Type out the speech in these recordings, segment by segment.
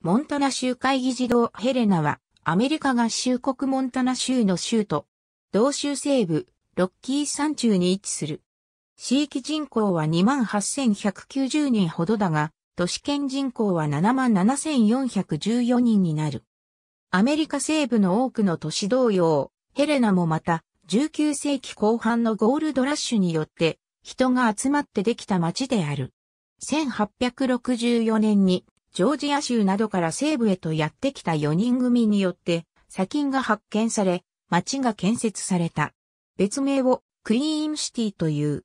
モンタナ州会議児童ヘレナは、アメリカ合衆国モンタナ州の州都、同州西部、ロッキー山中に位置する。地域人口は28,190人ほどだが、都市圏人口は77,414人になる。アメリカ西部の多くの都市同様、ヘレナもまた、19世紀後半のゴールドラッシュによって、人が集まってできた街である。1864年にジョージア州などから西部へとやってきた4人組によって、砂金が発見され、町が建設された。別名をクイーンシティという。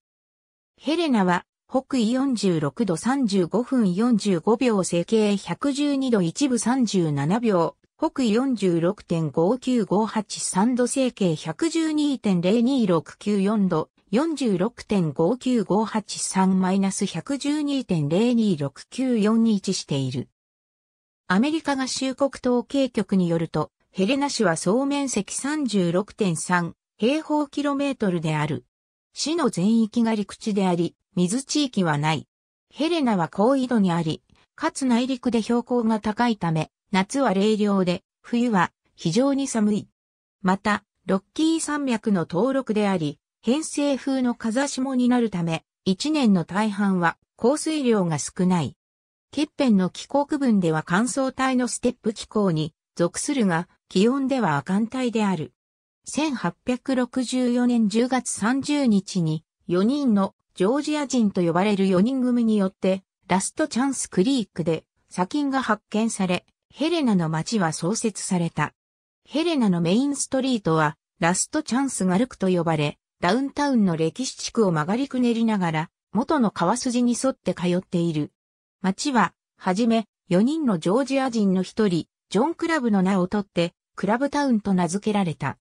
ヘレナは北緯46度35分45秒整形112度1部37秒、北緯46.59583度整形112.02694度、46.59583-112.026941している。アメリカ合衆国統計局によると、ヘレナ市は総面積36.3平方キロメートルである。市の全域が陸地であり、水地域はない。ヘレナは高緯度にあり、かつ内陸で標高が高いため、夏は冷涼で、冬は非常に寒い。また、ロッキー山脈の登録であり、偏西風の風下になるため、一年の大半は降水量が少ない。欠片の気候区分では乾燥帯のステップ気候に属するが、気温では亜寒帯である。1864年10月30日に4人のジョージア人と呼ばれる4人組によってラストチャンスクリークで砂金が発見され、ヘレナの町は創設された。ヘレナのメインストリートはラストチャンスガルクと呼ばれ、ダウンタウンの歴史地区を曲がりくねりながら、元の川筋に沿って通っている。町は、はじめ、4人のジョージア人の一人、ジョン・クラブの名を取って、クラブタウンと名付けられた。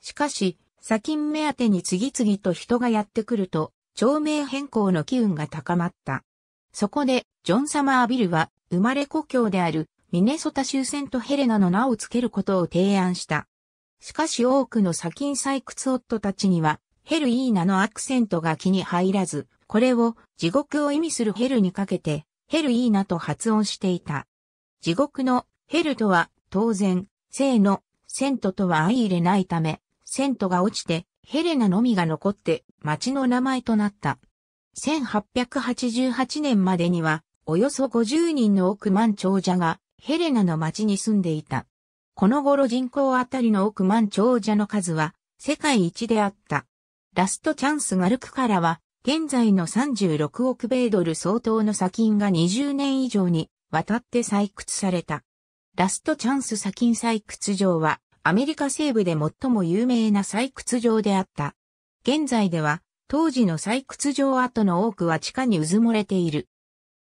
しかし、砂金目当てに次々と人がやってくると、町名変更の機運が高まった。そこで、ジョン・サマービルは、生まれ故郷である、ミネソタ州セントヘレナの名を付けることを提案した。しかし多くの砂金採掘夫たちには、ヘルイーナのアクセントが気に入らず、これを地獄を意味するヘルにかけて、ヘルイーナと発音していた。地獄のヘルとは当然、生のセントとは相入れないため、セントが落ちてヘレナのみが残って町の名前となった。1888年までにはおよそ50人の億万長者がヘレナの町に住んでいた。この頃人口あたりの億万長者の数は世界一であった。ラストチャンスが歩くからは、現在の36億米ドル相当の砂金が20年以上にわたって採掘された。ラストチャンス砂金採掘場は、アメリカ西部で最も有名な採掘場であった。現在では、当時の採掘場跡の多くは地下にうずもれている。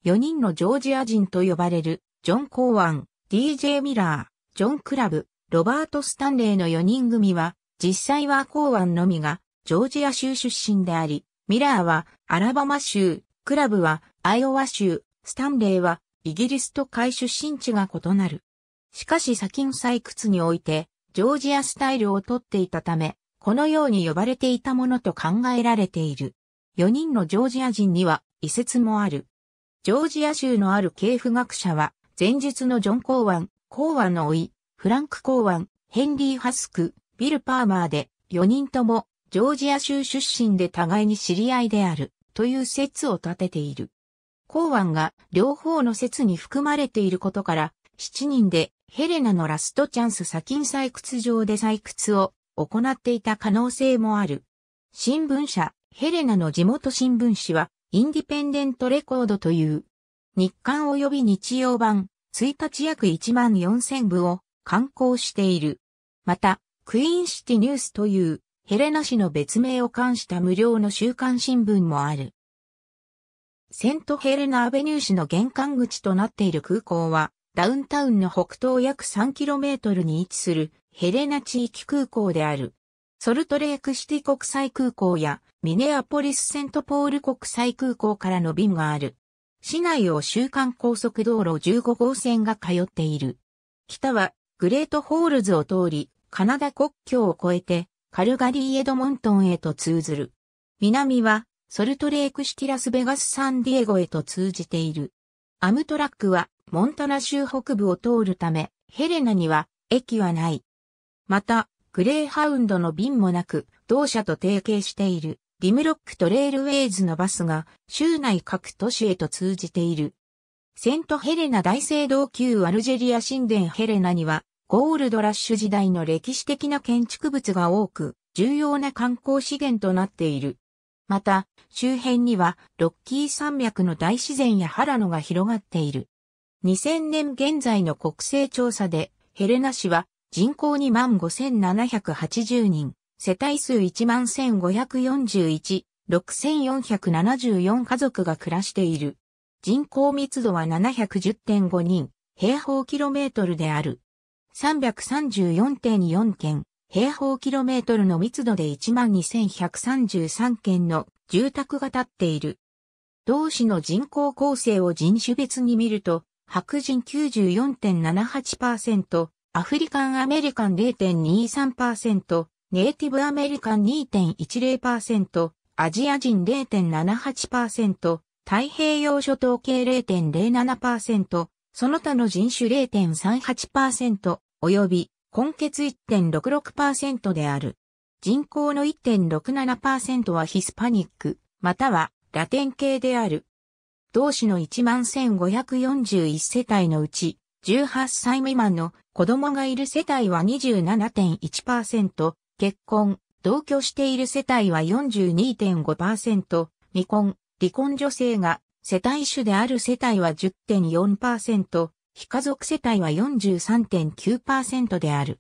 4人のジョージア人と呼ばれる、ジョン・コーワン、DJ ミラー、ジョン・クラブ、ロバート・スタンレーの4人組は、実際はコーワンのみが、ジョージア州出身であり、ミラーはアラバマ州、クラブはアイオワ州、スタンレーはイギリスと海出身地が異なる。しかし砂金採掘において、ジョージアスタイルをとっていたため、このように呼ばれていたものと考えられている。4人のジョージア人には遺説もある。ジョージア州のある系譜学者は、前述のジョン・コーワン、コーワンの甥、い、フランク・コーワン、ヘンリー・ハスク、ビル・パーマーで、4人ともジョージア州出身で互いに知り合いであるという説を立てている。公ーが両方の説に含まれていることから、7人でヘレナのラストチャンス砂金採掘場で採掘を行っていた可能性もある。新聞社、ヘレナの地元新聞紙は、インディペンデントレコードという、日刊及び日曜版、1日約1万4000部を刊行している。また、クイーンシティニュースというヘレナ氏の別名を冠した無料の週刊新聞もある。セントヘレナアベニュー市の玄関口となっている空港は、ダウンタウンの北東約 3km に位置するヘレナ地域空港である。ソルトレークシティ国際空港やミネアポリスセントポール国際空港からの便がある。市内を週間高速道路15号線が通っている。北はグレートホールズを通り、カナダ国境を越えてカルガリー・エドモントンへと通ずる。南は、ソルトレークシティ・ラスベガス・サンディエゴへと通じている。アムトラックは、モンタナ州北部を通るため、ヘレナには、駅はない。また、グレーハウンドの便もなく、同社と提携している、リムロックとレールウェイズのバスが、州内各都市へと通じている。セントヘレナ大聖堂級アルジェリア神殿ヘレナには、ゴールドラッシュ時代の歴史的な建築物が多く、重要な観光資源となっている。また、周辺にはロッキー山脈の大自然や原野が広がっている。2000年現在の国勢調査で、ヘレナ市は人口2万5780人、世帯数1万1541、6474家族が暮らしている。人口密度は710.5人、平方キロメートルである。334.4件、平方キロメートルの密度で12,133件の住宅が建っている。同市の人口構成を人種別に見ると、白人94.78%、アフリカンアメリカン0.23%、ネイティブアメリカン2.10%、アジア人0.78%、太平洋諸島系0.07%、その他の人種0.38%、及び根血1.66%である。人口の1.67%はヒスパニック、またはラテン系である。同市の11,541世帯のうち、18歳未満の子供がいる世帯は27.1%、結婚、同居している世帯は42.5%、未婚、離婚女性が世帯主である世帯は10.4%、非家族世帯は43.9%である。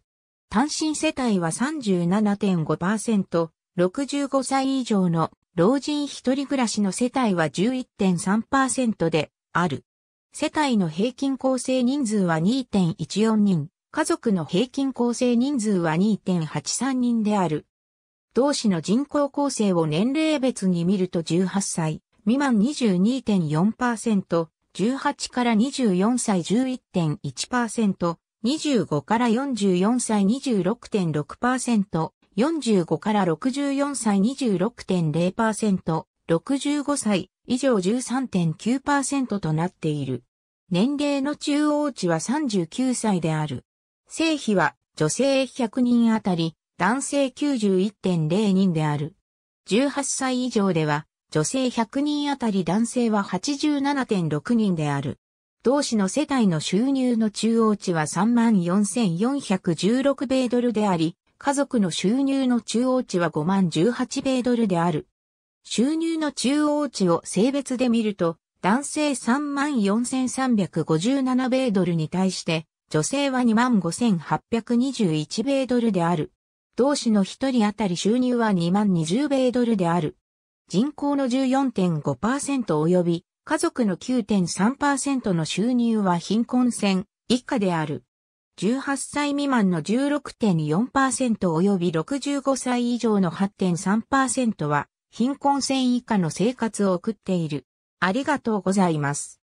単身世帯は37.5%、65歳以上の老人一人暮らしの世帯は11.3%である。世帯の平均構成人数は2.14人、家族の平均構成人数は2.83人である。同市の人口構成を年齢別に見ると18歳、未満22.4%、18から24歳11.1%、25から44歳26.6%、45から64歳26.0%、65歳以上13.9%となっている。年齢の中央値は39歳である。性比は女性100人あたり、男性91.0人である。18歳以上では女性100人あたり男性は87.6人である。同市の世帯の収入の中央値は34,416米ドルであり、家族の収入の中央値は518米ドルである。収入の中央値を性別で見ると、男性34,357米ドルに対して、女性は25,821米ドルである。同市の一人当たり収入は2万20米ドルである。人口の14.5%及び家族の9.3%の収入は貧困線以下である。18歳未満の16.4%及び65歳以上の8.3%は貧困線以下の生活を送っている。ありがとうございます。